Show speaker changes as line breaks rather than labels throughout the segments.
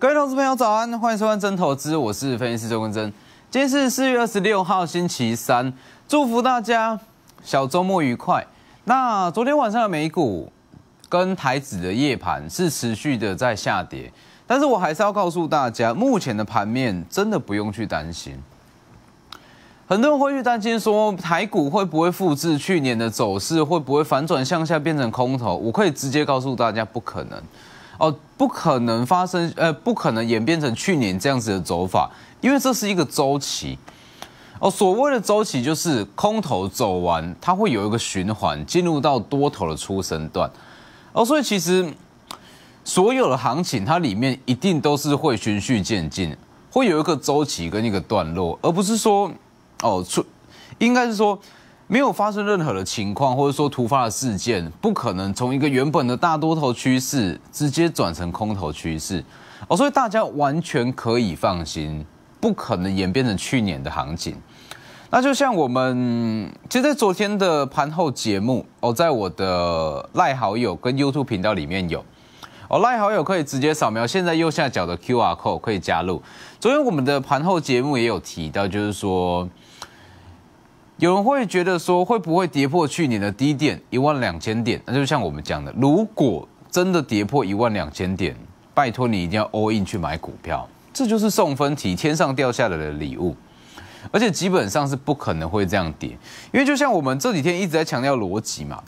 各位投资朋友，早安！欢迎收看《真投资》，我是分析师周坤真。今天是四月二十六号，星期三。祝福大家小周末愉快。那昨天晚上的美股跟台指的夜盘是持续的在下跌，但是我还是要告诉大家，目前的盘面真的不用去担心。很多人会去担心说，台股会不会复制去年的走势，会不会反转向下变成空头？我可以直接告诉大家，不可能。哦，不可能发生，呃，不可能演变成去年这样子的走法，因为这是一个周期。哦，所谓的周期就是空头走完，它会有一个循环，进入到多头的出生段。哦，所以其实所有的行情，它里面一定都是会循序渐进，会有一个周期跟一个段落，而不是说，哦，出，应该是说。没有发生任何的情况，或者说突发的事件，不可能从一个原本的大多头趋势直接转成空头趋势。哦，所以大家完全可以放心，不可能演变成去年的行情。那就像我们，其实昨天的盘后节目，哦，在我的赖好友跟 YouTube 频道里面有，哦，赖好友可以直接扫描现在右下角的 QR code 可以加入。昨天我们的盘后节目也有提到，就是说。有人会觉得说会不会跌破去年的低点一万两千点？那就像我们讲的，如果真的跌破一万两千点，拜托你一定要 all in 去买股票，这就是送分题，天上掉下来的礼物。而且基本上是不可能会这样跌，因为就像我们这几天一直在强调逻辑嘛，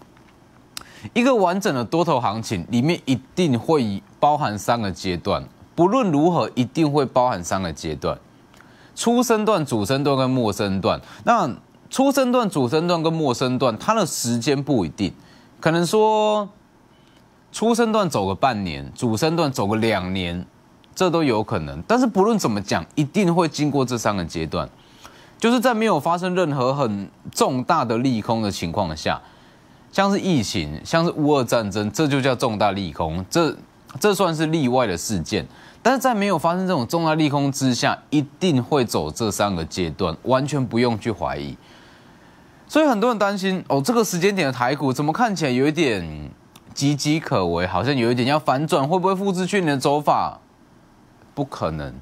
一个完整的多头行情里面一定会包含三个阶段，不论如何一定会包含三个阶段：初生段、主生段跟末生段。那初生段、主生段跟末生段，它的时间不一定，可能说初生段走个半年，主生段走个两年，这都有可能。但是不论怎么讲，一定会经过这三个阶段，就是在没有发生任何很重大的利空的情况下，像是疫情、像是乌俄战争，这就叫重大利空，这这算是例外的事件。但是在没有发生这种重大利空之下，一定会走这三个阶段，完全不用去怀疑。所以很多人担心哦，这个时间点的台股怎么看起来有一点岌岌可危，好像有一点要反转，会不会复制去年的走法？不可能。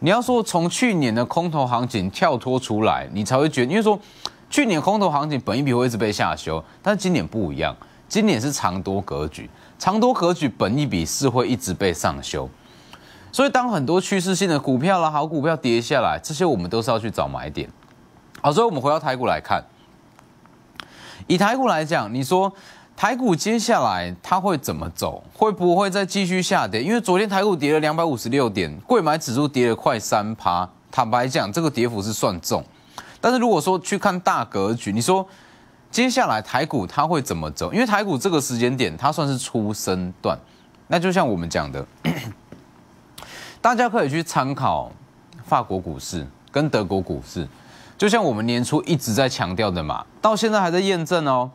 你要说从去年的空头行情跳脱出来，你才会觉得，因为说去年空头行情，本一笔会一直被下修，但今年不一样，今年是长多格局，长多格局本一笔是会一直被上修。所以当很多趋势性的股票啦、好股票跌下来，这些我们都是要去找买点。好，所以我们回到台股来看。以台股来讲，你说台股接下来它会怎么走？会不会再继续下跌？因为昨天台股跌了两百五十六点，贵买指数跌了快三趴。坦白讲，这个跌幅是算重。但是如果说去看大格局，你说接下来台股它会怎么走？因为台股这个时间点它算是出生段，那就像我们讲的，大家可以去参考法国股市跟德国股市。就像我们年初一直在强调的嘛，到现在还在验证哦。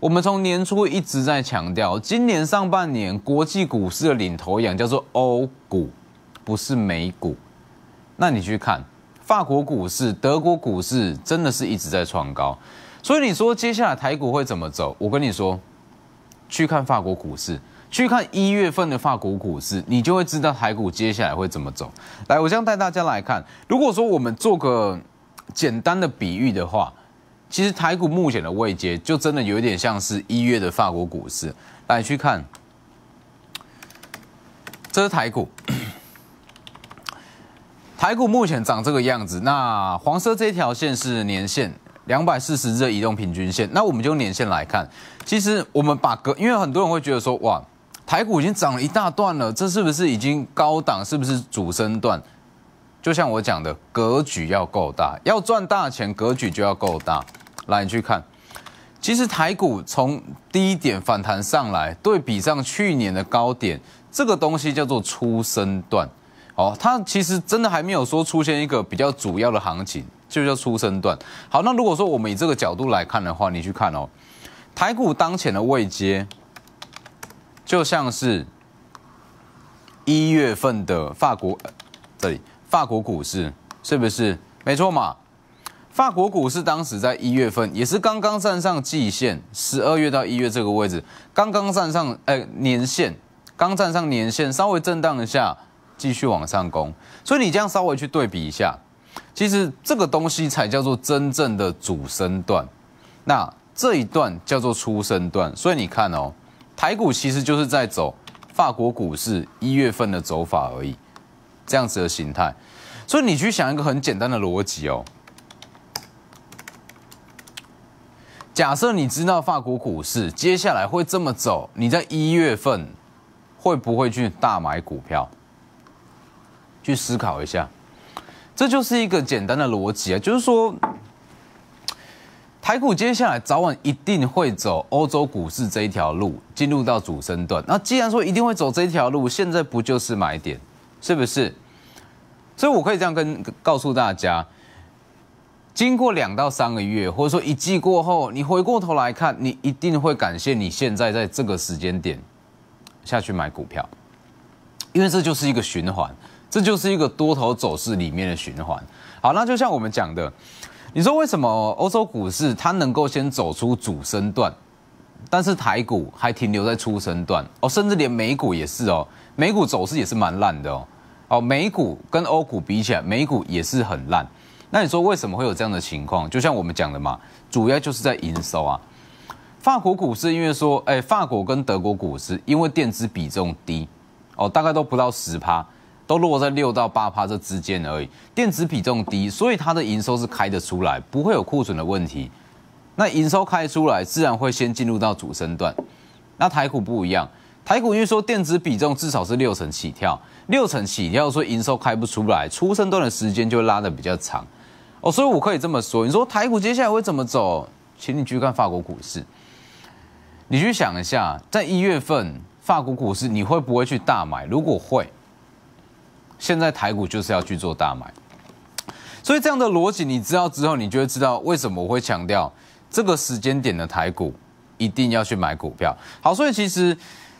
我们从年初一直在强调，今年上半年国际股市的领头羊叫做欧股，不是美股。那你去看法国股市、德国股市，真的是一直在创高。所以你说接下来台股会怎么走？我跟你说，去看法国股市，去看一月份的法国股市，你就会知道台股接下来会怎么走。来，我将带大家来看，如果说我们做个。简单的比喻的话，其实台股目前的位阶就真的有点像是一月的法国股市。来去看，这是台股，台股目前长这个样子。那黄色这条线是年线，两百四十日的移动平均线。那我们就年线来看，其实我们把隔，因为很多人会觉得说，哇，台股已经涨了一大段了，这是不是已经高档？是不是主升段？就像我讲的，格局要够大，要赚大钱，格局就要够大。来，你去看，其实台股从低点反弹上来，对比上去年的高点，这个东西叫做初升段。哦，它其实真的还没有说出现一个比较主要的行情，就叫初升段。好，那如果说我们以这个角度来看的话，你去看哦，台股当前的位阶，就像是一月份的法国这里。法国股市是不是没错嘛？法国股市当时在一月份也是刚刚站上季线，十二月到一月这个位置刚刚站上，哎，年线刚站上年线，稍微震荡一下，继续往上攻。所以你这样稍微去对比一下，其实这个东西才叫做真正的主升段，那这一段叫做初升段。所以你看哦，台股其实就是在走法国股市一月份的走法而已。这样子的形态，所以你去想一个很简单的逻辑哦。假设你知道法国股市接下来会这么走，你在一月份会不会去大买股票？去思考一下，这就是一个简单的逻辑啊，就是说，台股接下来早晚一定会走欧洲股市这一条路，进入到主升段。那既然说一定会走这条路，现在不就是买点？是不是？所以我可以这样跟告诉大家：经过两到三个月，或者说一季过后，你回过头来看，你一定会感谢你现在在这个时间点下去买股票，因为这就是一个循环，这就是一个多头走势里面的循环。好，那就像我们讲的，你说为什么欧洲股市它能够先走出主升段，但是台股还停留在初升段哦，甚至连美股也是哦。美股走势也是蛮烂的哦，哦，美股跟欧股比起来，美股也是很烂。那你说为什么会有这样的情况？就像我们讲的嘛，主要就是在营收啊。法国股市因为说，哎，法国跟德国股市因为电子比重低，哦，大概都不到十趴，都落在六到八趴这之间而已。电子比重低，所以它的营收是开得出来，不会有库存的问题。那营收开出来，自然会先进入到主升段。那台股不一样。台股因为说，电子比重至少是六成起跳，六成起跳，说营收开不出来，出生段的时间就拉的比较长。哦，所以我可以这么说，你说台股接下来会怎么走？请你去看法国股市，你去想一下，在一月份法国股市你会不会去大买？如果会，现在台股就是要去做大买。所以这样的逻辑你知道之后，你就会知道为什么我会强调这个时间点的台股一定要去买股票。好，所以其实。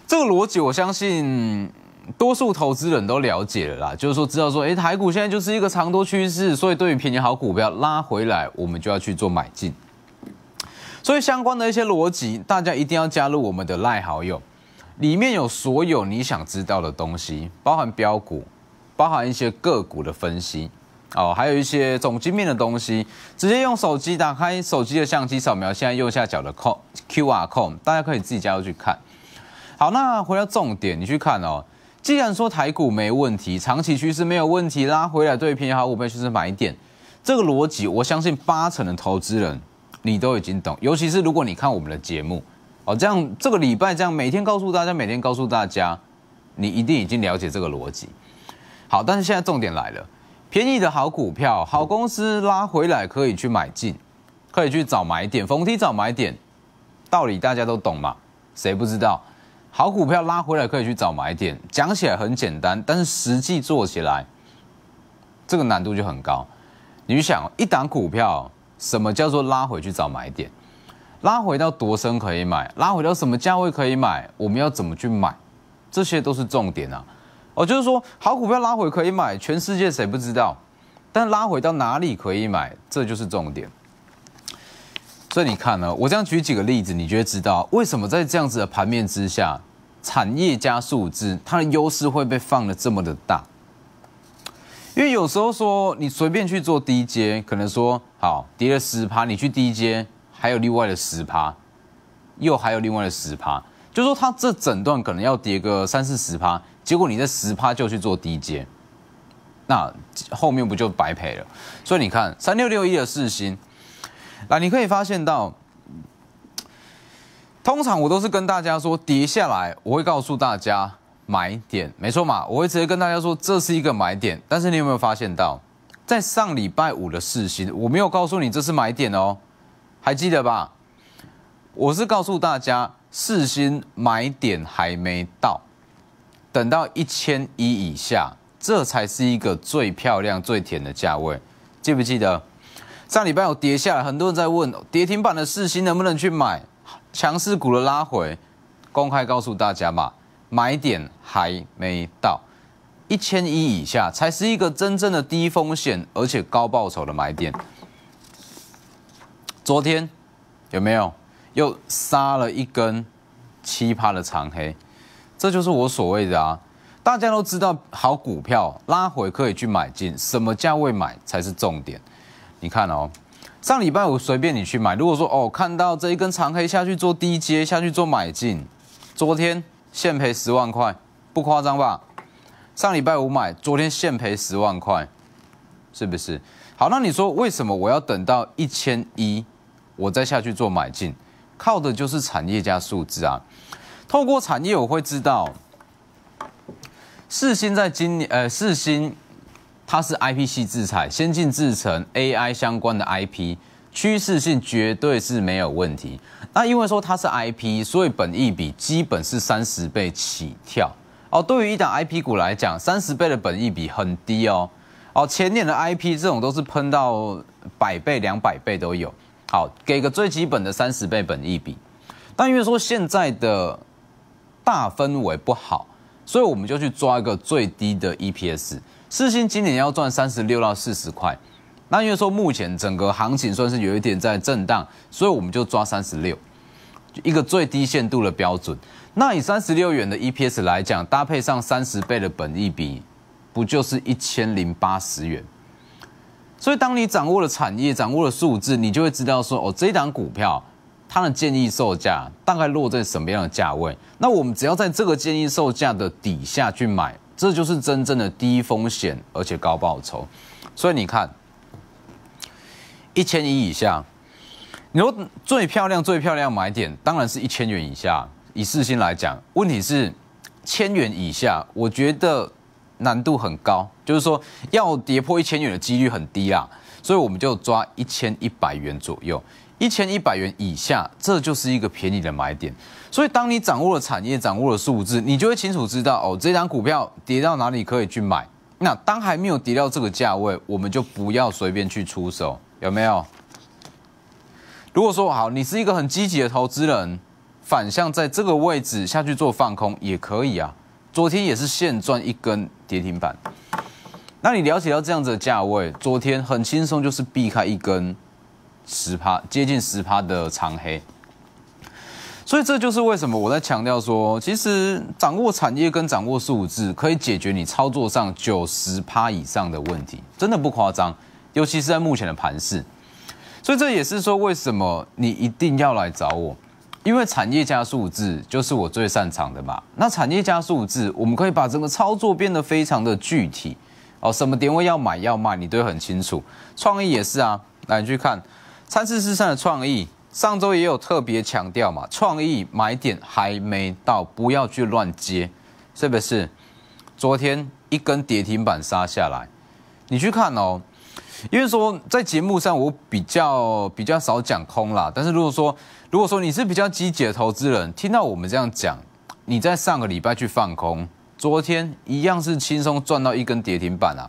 这个逻辑我相信多数投资人都了解了啦，就是说知道说，哎，台股现在就是一个长多趋势，所以对于便宜好股票拉回来，我们就要去做买进。所以相关的一些逻辑，大家一定要加入我们的赖好友，里面有所有你想知道的东西，包含标股，包含一些个股的分析，哦，还有一些总基本面的东西，直接用手机打开手机的相机扫描现在右下角的 c o m Q R c o com 大家可以自己加入去看。好，那回到重点，你去看哦。既然说台股没问题，长期趋势没有问题，拉回来对便宜好股票趋势买点，这个逻辑我相信八成的投资人你都已经懂，尤其是如果你看我们的节目，哦，这样这个礼拜这样每天告诉大家，每天告诉大家，你一定已经了解这个逻辑。好，但是现在重点来了，便宜的好股票、好公司拉回来可以去买进，可以去找买点，逢低找买点，道理大家都懂嘛？谁不知道？好股票拉回来可以去找买点，讲起来很简单，但是实际做起来，这个难度就很高。你想，一档股票，什么叫做拉回去找买点？拉回到多深可以买？拉回到什么价位可以买？我们要怎么去买？这些都是重点啊。哦，就是说好股票拉回可以买，全世界谁不知道？但拉回到哪里可以买，这就是重点。所以你看呢，我这样举几个例子，你就会知道为什么在这样子的盘面之下，产业加数字它的优势会被放的这么的大。因为有时候说你随便去做低阶，可能说好跌了十趴，你去低阶还有另外的十趴，又还有另外的十趴，就说它这整段可能要跌个三四十趴，结果你这十趴就去做低阶，那后面不就白赔了？所以你看三六六一的四星。那你可以发现到，通常我都是跟大家说跌下来，我会告诉大家买点，没错嘛，我会直接跟大家说这是一个买点。但是你有没有发现到，在上礼拜五的四星，我没有告诉你这是买点哦，还记得吧？我是告诉大家四星买点还没到，等到一千一以下，这才是一个最漂亮、最甜的价位，记不记得？上礼拜有跌下来，很多人在问跌停板的四星能不能去买，强势股的拉回，公开告诉大家嘛，买点还没到，一千一以下才是一个真正的低风险而且高报酬的买点。昨天有没有又杀了一根奇葩的长黑？这就是我所谓的啊，大家都知道好股票拉回可以去买进，什么价位买才是重点。你看哦，上礼拜五随便你去买。如果说哦，看到这一根长黑下去做低阶下去做买进，昨天现赔十万块，不夸张吧？上礼拜五买，昨天现赔十万块，是不是？好，那你说为什么我要等到一千一，我再下去做买进？靠的就是产业加数字啊。透过产业，我会知道，四星在今年，呃，四星它是 IP 系制裁，先进制程 AI 相关的 IP，趋势性绝对是没有问题。那因为说它是 IP，所以本益比基本是三十倍起跳哦。对于一档 IP 股来讲，三十倍的本益比很低哦。哦，前年的 IP 这种都是喷到百倍、两百倍都有。好，给个最基本的三十倍本益比。但因为说现在的大氛围不好，所以我们就去抓一个最低的 EPS。四星今年要赚三十六到四十块，那因为说目前整个行情算是有一点在震荡，所以我们就抓三十六，一个最低限度的标准。那以三十六元的 EPS 来讲，搭配上三十倍的本益比，不就是一千零八十元？所以当你掌握了产业、掌握了数字，你就会知道说，哦，这一档股票它的建议售价大概落在什么样的价位？那我们只要在这个建议售价的底下去买。这就是真正的低风险而且高报酬，所以你看，一千一以下，你说最漂亮最漂亮买点，当然是一千元以下。以四星来讲，问题是千元以下，我觉得难度很高，就是说要跌破一千元的几率很低啊，所以我们就抓一千一百元左右。一千一百元以下，这就是一个便宜的买点。所以，当你掌握了产业，掌握了数字，你就会清楚知道哦，这张股票跌到哪里可以去买。那当还没有跌到这个价位，我们就不要随便去出手，有没有？如果说好，你是一个很积极的投资人，反向在这个位置下去做放空也可以啊。昨天也是现赚一根跌停板，那你了解到这样子的价位，昨天很轻松就是避开一根。十趴接近十趴的长黑，所以这就是为什么我在强调说，其实掌握产业跟掌握数字可以解决你操作上九十趴以上的问题，真的不夸张。尤其是在目前的盘市，所以这也是说为什么你一定要来找我，因为产业加数字就是我最擅长的嘛。那产业加数字，我们可以把整个操作变得非常的具体哦，什么点位要买要卖，你都很清楚。创意也是啊，来你去看。参事四上的创意，上周也有特别强调嘛，创意买点还没到，不要去乱接，是不是？昨天一根跌停板杀下来，你去看哦。因为说在节目上我比较比较少讲空啦，但是如果说如果说你是比较积极的投资人，听到我们这样讲，你在上个礼拜去放空，昨天一样是轻松赚到一根跌停板啊。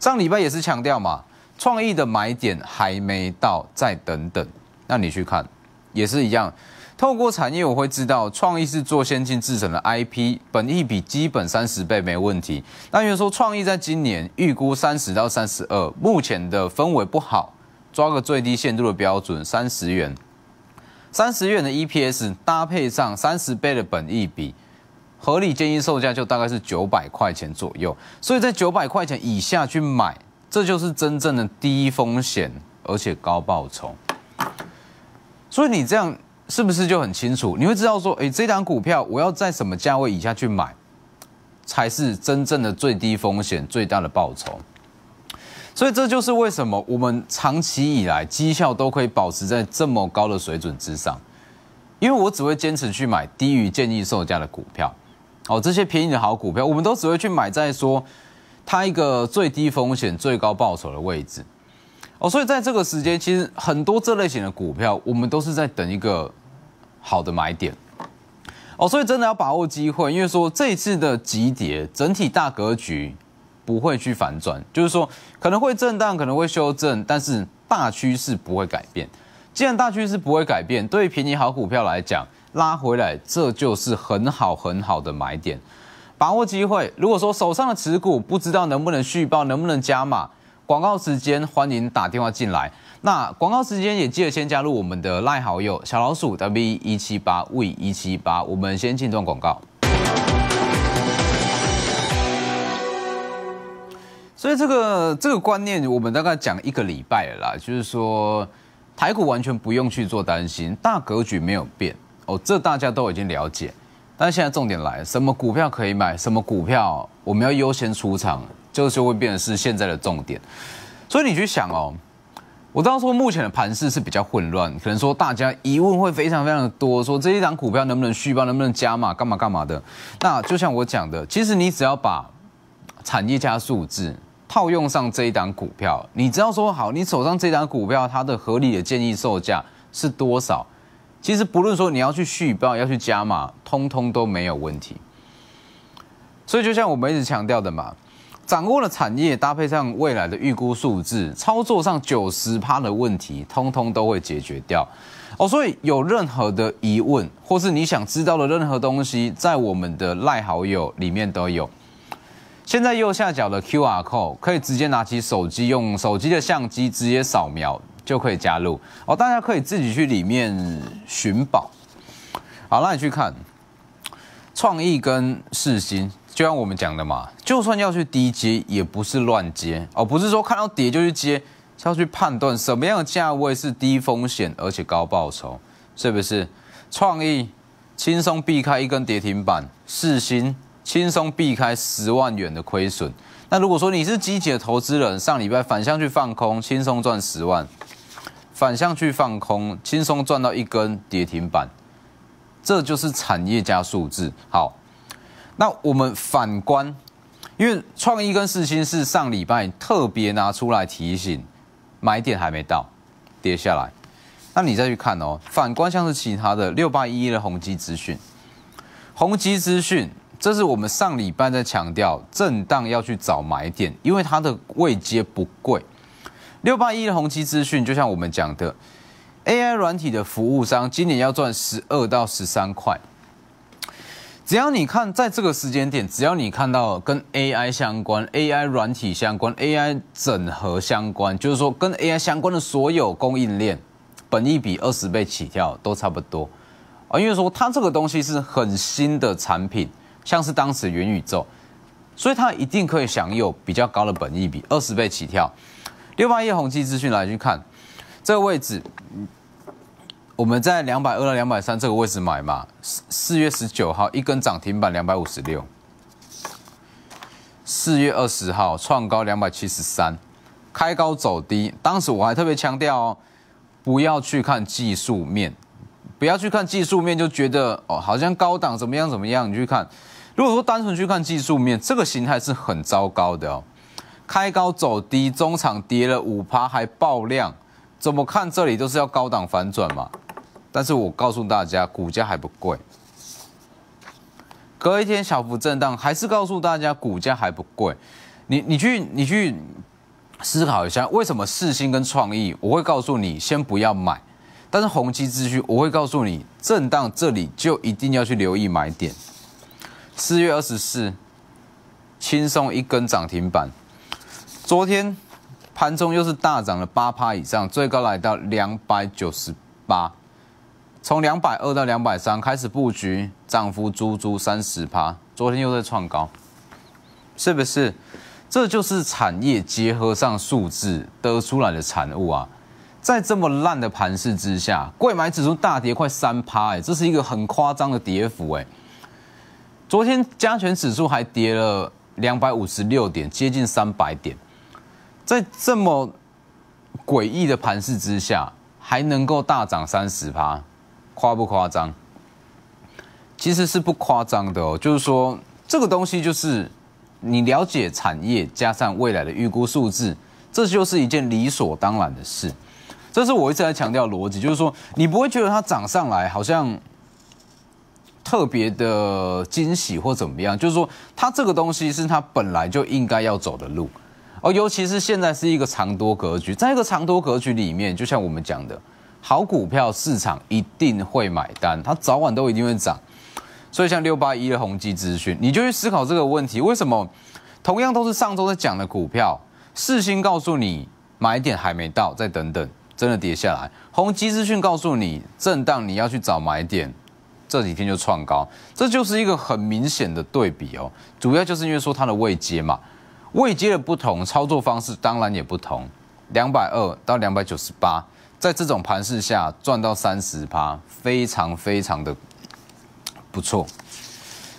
上礼拜也是强调嘛。创意的买点还没到，再等等。那你去看，也是一样。透过产业，我会知道创意是做先进制程的 IP，本益比基本三十倍没问题。那有人说创意在今年预估三十到三十二，目前的氛围不好，抓个最低限度的标准，三十元，三十元的 EPS 搭配上三十倍的本益比，合理建议售价就大概是九百块钱左右。所以在九百块钱以下去买。这就是真正的低风险而且高报酬，所以你这样是不是就很清楚？你会知道说，哎，这档股票我要在什么价位以下去买，才是真正的最低风险最大的报酬。所以这就是为什么我们长期以来绩效都可以保持在这么高的水准之上，因为我只会坚持去买低于建议售价的股票，哦，这些便宜的好股票，我们都只会去买在说。它一个最低风险、最高报酬的位置，哦，所以在这个时间，其实很多这类型的股票，我们都是在等一个好的买点，哦，所以真的要把握机会，因为说这一次的急跌，整体大格局不会去反转，就是说可能会震荡，可能会修正，但是大趋势不会改变。既然大趋势不会改变，对于便宜好股票来讲，拉回来这就是很好很好的买点。把握机会，如果说手上的持股不知道能不能续报，能不能加码？广告时间，欢迎打电话进来。那广告时间也记得先加入我们的赖好友小老鼠 w 一七八 v 一七八。我们先进段广告。所以这个这个观念我们大概讲一个礼拜了啦，就是说台股完全不用去做担心，大格局没有变哦，这大家都已经了解。但现在重点来，什么股票可以买，什么股票我们要优先出场，就是会变成是现在的重点。所以你去想哦，我知道说目前的盘势是比较混乱，可能说大家疑问会非常非常的多，说这一档股票能不能续报，能不能加码，干嘛干嘛的。那就像我讲的，其实你只要把产业加数字套用上这一档股票，你只要说好，你手上这一档股票它的合理的建议售价是多少？其实不论说你要去续报、要去加码，通通都没有问题。所以就像我们一直强调的嘛，掌握了产业，搭配上未来的预估数字，操作上九十趴的问题，通通都会解决掉。哦，所以有任何的疑问，或是你想知道的任何东西，在我们的赖好友里面都有。现在右下角的 QR code 可以直接拿起手机，用手机的相机直接扫描。就可以加入哦！大家可以自己去里面寻宝。好，那你去看创意跟四新，就像我们讲的嘛，就算要去低接，也不是乱接哦，不是说看到跌就去接，是要去判断什么样的价位是低风险而且高报酬，是不是？创意轻松避开一根跌停板，四新轻松避开十万元的亏损。那如果说你是积极的投资人，上礼拜反向去放空，轻松赚十万。反向去放空，轻松赚到一根跌停板，这就是产业加数字。好，那我们反观，因为创意跟四星是上礼拜特别拿出来提醒，买点还没到，跌下来，那你再去看哦。反观像是其他的六八一一的宏基资讯，宏基资讯，这是我们上礼拜在强调震荡要去找买点，因为它的位阶不贵。六八一红基资讯，就像我们讲的，AI 软体的服务商，今年要赚十二到十三块。只要你看在这个时间点，只要你看到跟 AI 相关、AI 软体相关、AI 整合相关，就是说跟 AI 相关的所有供应链，本一比二十倍起跳都差不多啊。因为说它这个东西是很新的产品，像是当时元宇宙，所以它一定可以享有比较高的本一比二十倍起跳。六八一宏基资讯来去看这个位置，我们在两百二到两百三这个位置买嘛。四四月十九号一根涨停板两百五十六，四月二十号创高两百七十三，开高走低。当时我还特别强调哦，不要去看技术面，不要去看技术面就觉得哦好像高档怎么样怎么样。你去看，如果说单纯去看技术面，这个形态是很糟糕的哦。开高走低，中场跌了五趴还爆量，怎么看这里都是要高档反转嘛？但是我告诉大家，股价还不贵。隔一天小幅震荡，还是告诉大家股价还不贵。你你去你去思考一下，为什么四星跟创意？我会告诉你，先不要买。但是宏基资讯，我会告诉你，震荡这里就一定要去留意买点。四月二十四，轻松一根涨停板。昨天盘中又是大涨了八趴以上，最高来到两百九十八，从两百二到两百三开始布局，涨幅足足三十趴。昨天又在创高，是不是？这就是产业结合上数字得出来的产物啊！在这么烂的盘势之下，贵买指数大跌快三趴，哎，这是一个很夸张的跌幅，哎。昨天加权指数还跌了两百五十六点，接近三百点。在这么诡异的盘势之下，还能够大涨三十趴，夸不夸张？其实是不夸张的哦。就是说，这个东西就是你了解产业，加上未来的预估数字，这就是一件理所当然的事。这是我一直在强调逻辑，就是说，你不会觉得它涨上来好像特别的惊喜或怎么样。就是说，它这个东西是它本来就应该要走的路。哦，尤其是现在是一个长多格局，在一个长多格局里面，就像我们讲的，好股票市场一定会买单，它早晚都一定会涨。所以像六八一的宏基资讯，你就去思考这个问题：为什么同样都是上周在讲的股票，四星告诉你买点还没到，再等等，真的跌下来；宏基资讯告诉你震荡，你要去找买点，这几天就创高，这就是一个很明显的对比哦。主要就是因为说它的未接嘛。位阶的不同，操作方式当然也不同。两百二到两百九十八，在这种盘势下赚到三十趴，非常非常的不错。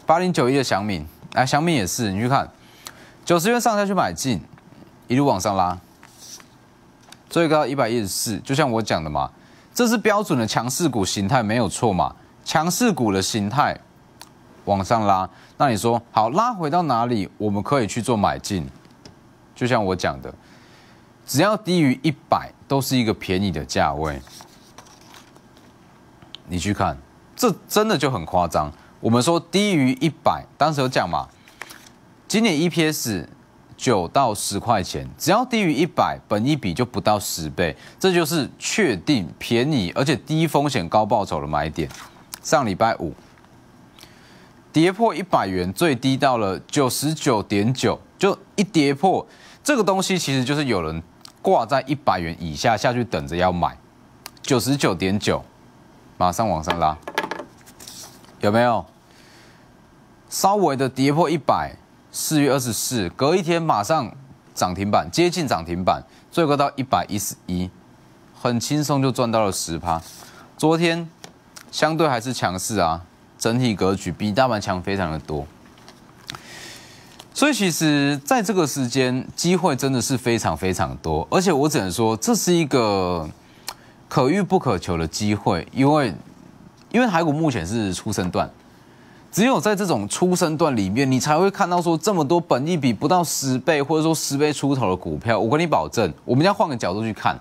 八零九一的祥敏，哎，祥敏也是，你去看九十元上下去买进，一路往上拉，最高一百一十四。就像我讲的嘛，这是标准的强势股形态，没有错嘛。强势股的形态往上拉。那你说好拉回到哪里？我们可以去做买进，就像我讲的，只要低于一百都是一个便宜的价位。你去看，这真的就很夸张。我们说低于一百，当时有讲嘛，今年 EPS 九到十块钱，只要低于一百，本一笔就不到十倍，这就是确定便宜而且低风险高报酬的买点。上礼拜五。跌破一百元，最低到了九十九点九，就一跌破这个东西，其实就是有人挂在一百元以下下去等着要买。九十九点九，马上往上拉，有没有？稍微的跌破一百，四月二十四，隔一天马上涨停板，接近涨停板，最高到一百一十一，很轻松就赚到了十趴。昨天相对还是强势啊。整体格局比大盘强非常的多，所以其实在这个时间机会真的是非常非常多，而且我只能说这是一个可遇不可求的机会，因为因为海股目前是出生段，只有在这种出生段里面，你才会看到说这么多本益比不到十倍或者说十倍出头的股票，我跟你保证，我们要换个角度去看，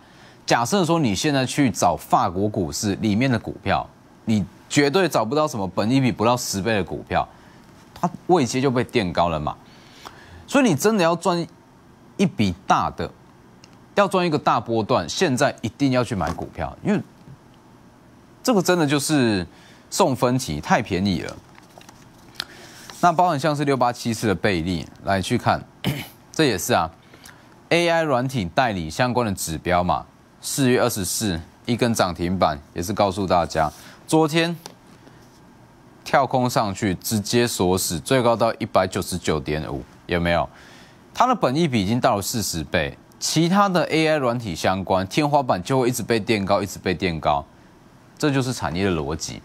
假设说你现在去找法国股市里面的股票，你。绝对找不到什么本一比不到十倍的股票，它未接就被垫高了嘛。所以你真的要赚一笔大的，要赚一个大波段，现在一定要去买股票，因为这个真的就是送分题，太便宜了。那包含像是六八七四的贝利来去看，这也是啊，AI 软体代理相关的指标嘛。四月二十四一根涨停板，也是告诉大家。昨天跳空上去，直接锁死，最高到一百九十九点五，有没有？它的本益比已经到了四十倍，其他的 AI 软体相关天花板就会一直被垫高，一直被垫高，这就是产业的逻辑。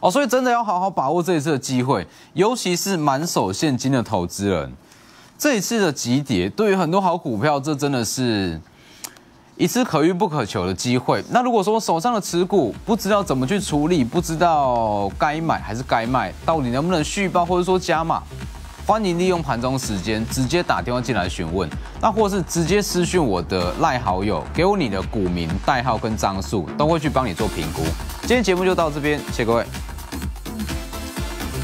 哦，所以真的要好好把握这一次的机会，尤其是满手现金的投资人，这一次的急跌，对于很多好股票，这真的是。一次可遇不可求的机会。那如果说手上的持股不知道怎么去处理，不知道该买还是该卖，到底能不能续报或者说加码，欢迎利用盘中时间直接打电话进来询问，那或是直接私讯我的赖好友，给我你的股名、代号跟张数，都会去帮你做评估。今天节目就到这边，谢谢各位。